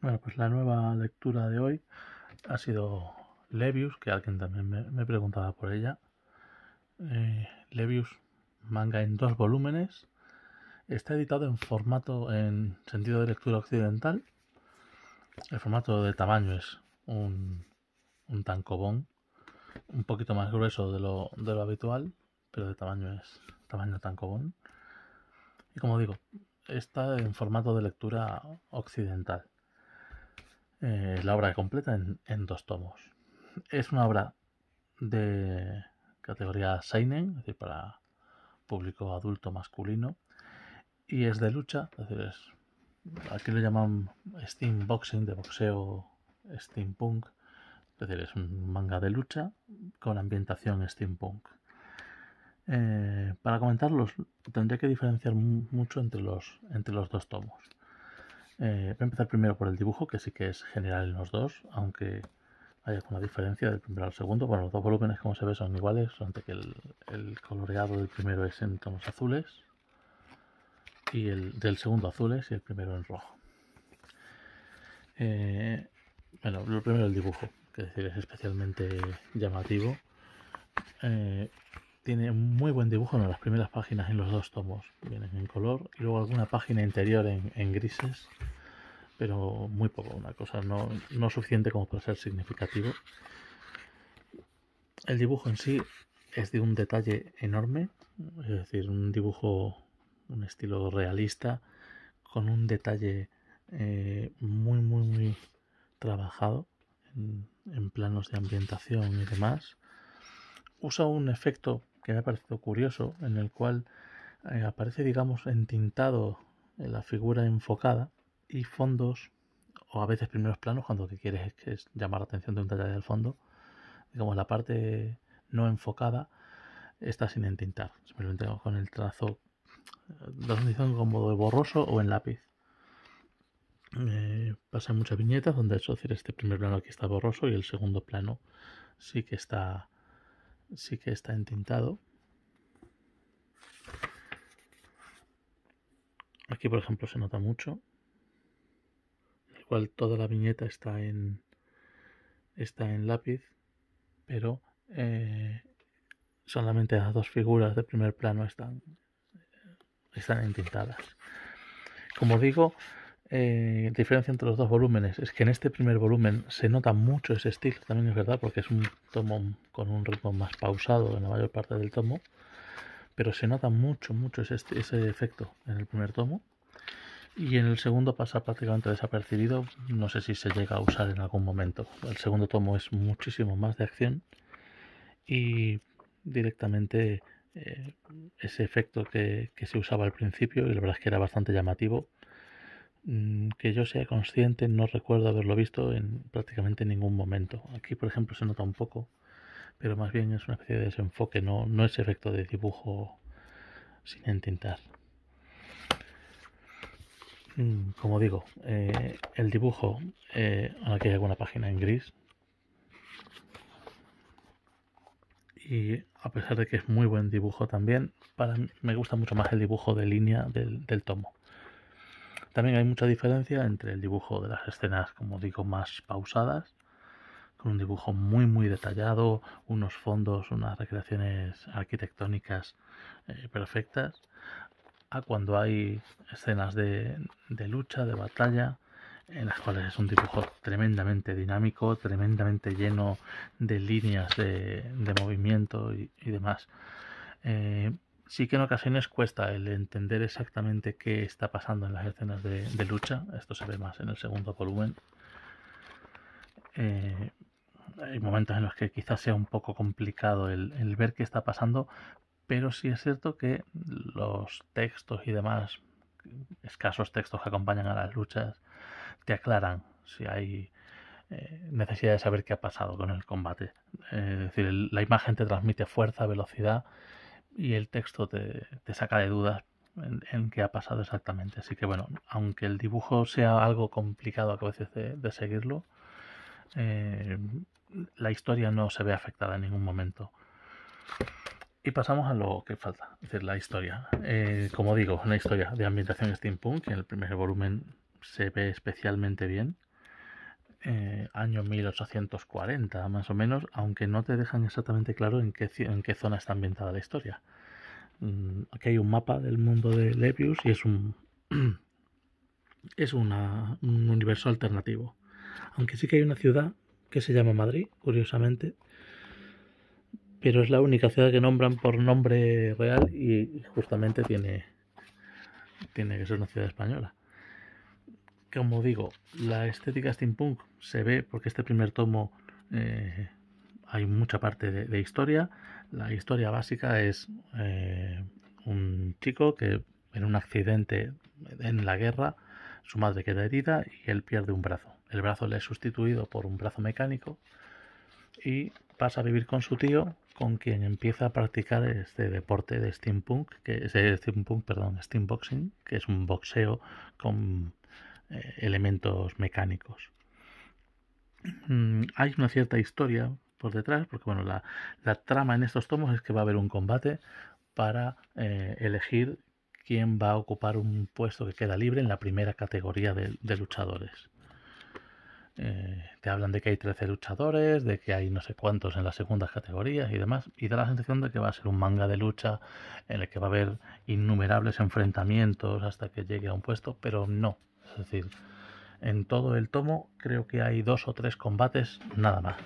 Bueno, pues la nueva lectura de hoy ha sido Levius, que alguien también me, preguntaba por ella. Eh, Levius, manga en dos volúmenes. Está editado en formato, en sentido de lectura occidental. El formato de tamaño es un, un tancobón, un poquito más grueso de lo, de lo habitual, pero de tamaño es tamaño tancobón. Y como digo, está en formato de lectura occidental. Eh, la obra completa en, dos tomos. Es una obra de categoría Seinen, es decir, para público adulto masculino, y es de lucha, es aquí lo llaman Steam Boxing, de boxeo steampunk, es decir, es un manga de lucha con ambientación steampunk. Eh, para comentarlos, tendría que diferenciar mucho entre los, entre los dos tomos. Eh, voy a empezar primero por el dibujo, que sí que es general en los dos, aunque hay alguna diferencia del primero al segundo. Bueno, los dos volúmenes, como se ve, son iguales, solamente que el, coloreado del primero es en tonos azules y el del segundo azules y el primero en rojo. Eh, bueno, lo primero el dibujo, que es, especialmente llamativo. Eh, tiene muy buen dibujo en las primeras páginas en los dos tomos. Vienen en color y luego alguna página interior en, grises, pero muy poco, una cosa no, suficiente como para ser significativo. El dibujo en sí es de un detalle enorme, es decir, un dibujo, un estilo realista, con un detalle eh, muy, muy, muy trabajado en planos de ambientación y demás usa un efecto que me ha parecido curioso, en el cual eh, aparece, digamos, entintado en eh, la figura enfocada y fondos, o a veces primeros planos, cuando lo que quieres es, que es llamar la atención de un detalle del fondo, digamos, la parte no enfocada está sin entintar, simplemente con el trazo, eh, la condición como de borroso o en lápiz. pasa pasan muchas viñetas donde es decir este primer plano aquí está borroso y el segundo plano sí que está sí que está entintado Aquí, por ejemplo, se nota mucho, igual el cual toda la viñeta está en, está en lápiz, pero eh, solamente las dos figuras de primer plano están, están entintadas. Como digo, la eh, diferencia entre los dos volúmenes es que en este primer volumen se nota mucho ese estilo, también es verdad, porque es un tomo con un ritmo más pausado en la mayor parte del tomo pero se nota mucho, mucho ese, ese efecto en el primer tomo. Y en el segundo pasa prácticamente desapercibido. No sé si se llega a usar en algún momento. El segundo tomo es muchísimo más de acción y directamente eh, ese efecto que, se usaba al principio, y la verdad es que era bastante llamativo, mm, que yo sea consciente, no recuerdo haberlo visto en prácticamente ningún momento. Aquí, por ejemplo, se nota un poco pero más bien es una especie de desenfoque, no, no es efecto de dibujo sin entintar. Mm, como digo, eh, el dibujo, eh, aquí hay alguna página en gris, y a pesar de que es muy buen dibujo también, para me gusta mucho más el dibujo de línea del tomo. También hay mucha diferencia entre el dibujo de las escenas, como digo, más pausadas con un dibujo muy muy detallado, unos fondos, unas recreaciones arquitectónicas eh, perfectas, a cuando hay escenas de, lucha, de batalla, en las cuales es un dibujo tremendamente dinámico, tremendamente lleno de líneas de, movimiento y, demás. Eh, sí que en ocasiones cuesta el entender exactamente qué está pasando en las escenas de, lucha. Esto se ve más en el segundo volumen. Eh, hay momentos en los que quizás sea un poco complicado el, ver qué está pasando, pero sí es cierto que los textos y demás, escasos textos que acompañan a las luchas, te aclaran si hay eh, necesidad de saber qué ha pasado con el combate. es decir, la imagen te transmite fuerza, velocidad y el texto te, saca de dudas en, qué ha pasado exactamente. Así que bueno, aunque el dibujo sea algo complicado a veces de, seguirlo, eh, la historia no se ve afectada en ningún momento. Y pasamos a lo que falta, es decir, la historia. Eh, como digo, una historia de ambientación steampunk, que en el primer volumen se ve especialmente bien. Eh, año 1840, más o menos, aunque no te dejan exactamente claro en qué, en qué zona está ambientada la historia. Mm, aquí hay un mapa del mundo de Levius y es un, es un universo alternativo. Aunque sí que hay una ciudad que se llama Madrid, curiosamente, pero es la única ciudad que nombran por nombre real y justamente tiene, tiene que ser una ciudad española. Como digo, la estética steampunk se ve porque este primer tomo eh, hay mucha parte de, historia. La historia básica es eh, un chico que en un accidente en la guerra su madre queda herida y él pierde un brazo el brazo le es sustituido por un brazo mecánico y pasa a vivir con su tío, con quien empieza a practicar este deporte de steampunk, que es eh, steampunk, perdón, steamboxing, que es un boxeo con eh, elementos mecánicos. Mm, hay una cierta historia por detrás, porque bueno, la, trama en estos tomos es que va a haber un combate para eh, elegir quién va a ocupar un puesto que queda libre en la primera categoría de luchadores. Eh, te hablan de que hay 13 luchadores, de que hay no sé cuántos en las segundas categorías y demás, y da la sensación de que va a ser un manga de lucha en el que va a haber innumerables enfrentamientos hasta que llegue a un puesto, pero no. Es decir, en todo el tomo creo que hay dos o tres combates, nada más.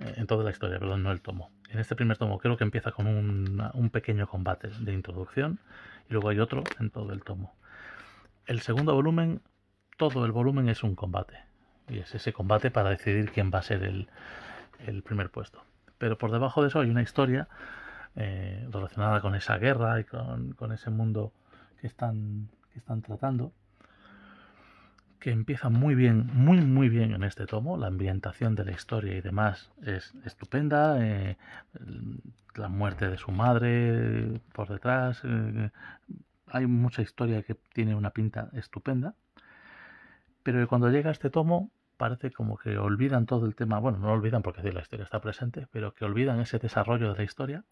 Eh, en toda la historia, perdón, no el tomo. En este primer tomo creo que empieza con un pequeño combate de introducción y luego hay otro en todo el tomo. El segundo volumen, todo el volumen es un combate y es ese combate para decidir quién va a ser el, primer puesto. Pero por debajo de eso hay una historia eh, relacionada con esa guerra y con, ese mundo que están, están tratando que empieza muy bien, muy muy bien en este tomo. La ambientación de la historia y demás es estupenda. Eh, la muerte de su madre por detrás. Eh, hay mucha historia que tiene una pinta estupenda pero cuando llega este tomo parece como que olvidan todo el tema, bueno, no olvidan porque la historia está presente, pero que olvidan ese desarrollo de la historia.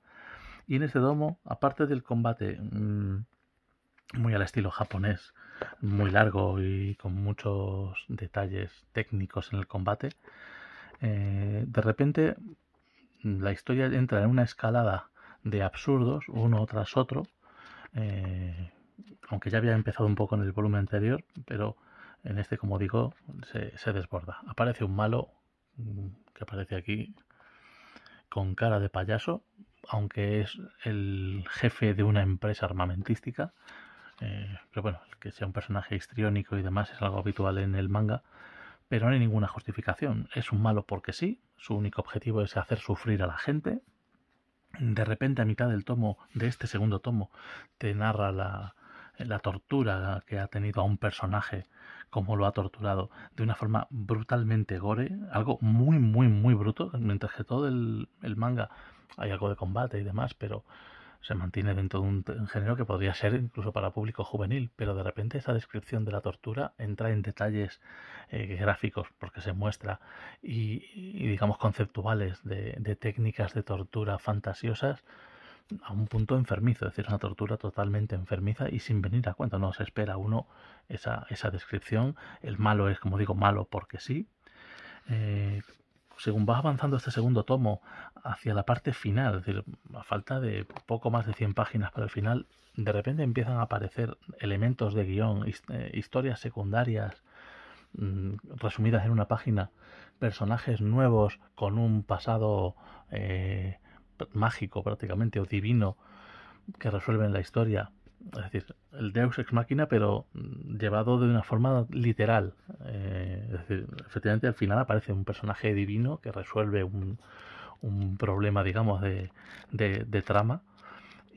Y en este tomo, aparte del combate mm, muy al estilo japonés, muy largo y con muchos detalles técnicos en el combate, eh, de repente mm, la historia entra en una escalada de absurdos, uno tras otro, eh, aunque ya había empezado un poco en el volumen anterior, pero en este, como digo, se, desborda. Aparece un malo mm, que aparece aquí con cara de payaso, aunque es el jefe de una empresa armamentística. Eh, pero bueno, que sea un personaje histriónico y demás es algo habitual en el manga. Pero no hay ninguna justificación. Es un malo porque sí. Su único objetivo es hacer sufrir a la gente. De repente, a mitad del tomo, de este segundo tomo, te narra la, la tortura que ha tenido a un personaje, cómo lo ha torturado de una forma brutalmente gore, algo muy, muy, muy bruto, mientras que todo el, manga hay algo de combate y demás, pero se mantiene dentro de un, género que podría ser incluso para público juvenil, pero de repente esa descripción de la tortura entra en detalles eh, gráficos, porque se muestra, y, digamos conceptuales de técnicas de tortura fantasiosas a un punto enfermizo, es decir, una tortura totalmente enfermiza y sin venir a cuenta. No se espera uno esa, descripción. El malo es, como digo, malo porque sí. Eh, según vas avanzando este segundo tomo hacia la parte final, es decir, a falta de poco más de 100 páginas para el final, de repente empiezan a aparecer elementos de guión, eh, historias secundarias mm, resumidas en una página, personajes nuevos con un pasado eh, mágico prácticamente o divino que en la historia. Es decir, el Deus ex machina, pero mm, llevado de una forma literal. Eh, efectivamente al final aparece un personaje divino que resuelve un, problema, digamos, de, trama.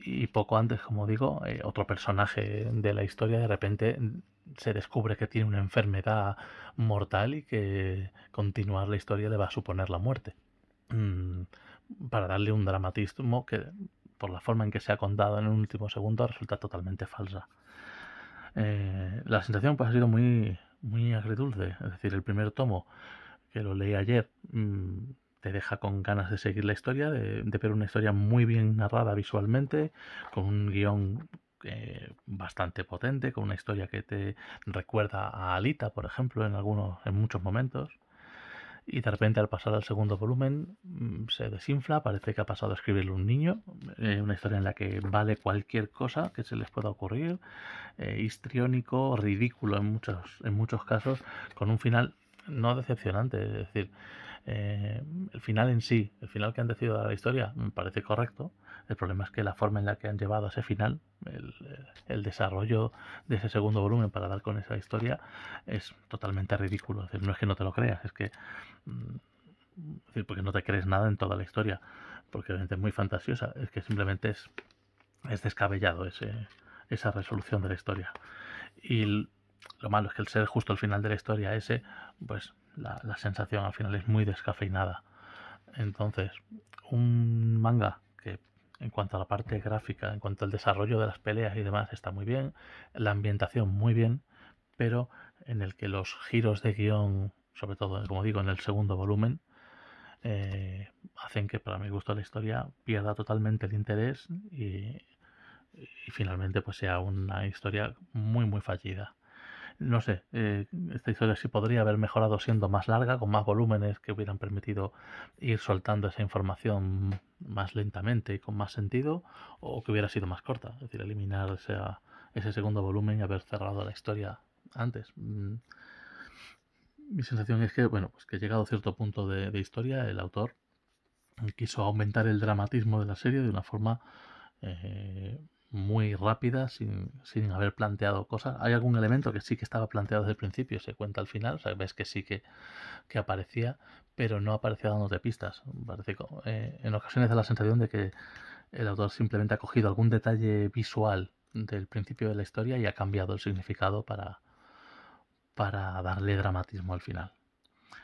Y poco antes, como digo, eh, otro personaje de la historia de repente se descubre que tiene una enfermedad mortal y que continuar la historia le va a suponer la muerte. Mm, para darle un dramatismo que por la forma en que se ha contado en el último segundo resulta totalmente falsa. Eh, la sensación pues, ha sido muy, muy agridulce, es decir, el primer tomo que lo leí ayer mm, te deja con ganas de seguir la historia, de, ver una historia muy bien narrada visualmente, con un guión eh, bastante potente, con una historia que te recuerda a Alita, por ejemplo, en algunos, en muchos momentos y de repente al pasar al segundo volumen mm, se desinfla, parece que ha pasado a escribirle un niño, eh, una historia en la que vale cualquier cosa que se les pueda ocurrir, eh, histriónico, ridículo en muchos, en muchos casos, con un final no decepcionante, es decir, eh, el final en sí, el final que han decidido dar a la historia, me parece correcto. El problema es que la forma en la que han llevado a ese final, el, desarrollo de ese segundo volumen para dar con esa historia, es totalmente ridículo. no es que no te lo creas, es que. Mm, porque no te crees nada en toda la historia, porque es muy fantasiosa, es que simplemente es, es descabellado ese, esa resolución de la historia. Y lo malo es que el ser justo el final de la historia ese, pues la, sensación al final es muy descafeinada. Entonces, un manga que en cuanto a la parte gráfica, en cuanto al desarrollo de las peleas y demás, está muy bien, la ambientación muy bien, pero en el que los giros de guión, sobre todo, como digo, en el segundo volumen, eh, hacen que para mi gusto la historia pierda totalmente el interés y, y finalmente pues sea una historia muy muy fallida no sé, eh, esta historia sí podría haber mejorado siendo más larga, con más volúmenes que hubieran permitido ir soltando esa información más lentamente y con más sentido, o que hubiera sido más corta, es decir, eliminar ese segundo volumen y haber cerrado la historia antes. Mm, mi sensación es que, bueno, pues que llegado a cierto punto de, historia, el autor quiso aumentar el dramatismo de la serie de una forma eh, muy rápida, sin, sin, haber planteado cosas. Hay algún elemento que sí que estaba planteado desde el principio se cuenta al final, o sea, ves que sí que, que aparecía, pero no aparecía de pistas. Parece, eh, en ocasiones da la sensación de que el autor simplemente ha cogido algún detalle visual del principio de la historia y ha cambiado el significado para, para darle dramatismo al final.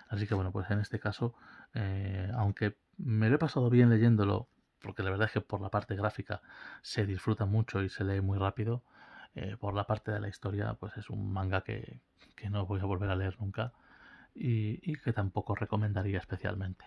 Así que bueno, pues en este caso, eh, aunque me lo he pasado bien leyéndolo porque la verdad es que por la parte gráfica se disfruta mucho y se lee muy rápido. Eh, por la parte de la historia, pues es un manga que, no voy a volver a leer nunca y que tampoco recomendaría especialmente.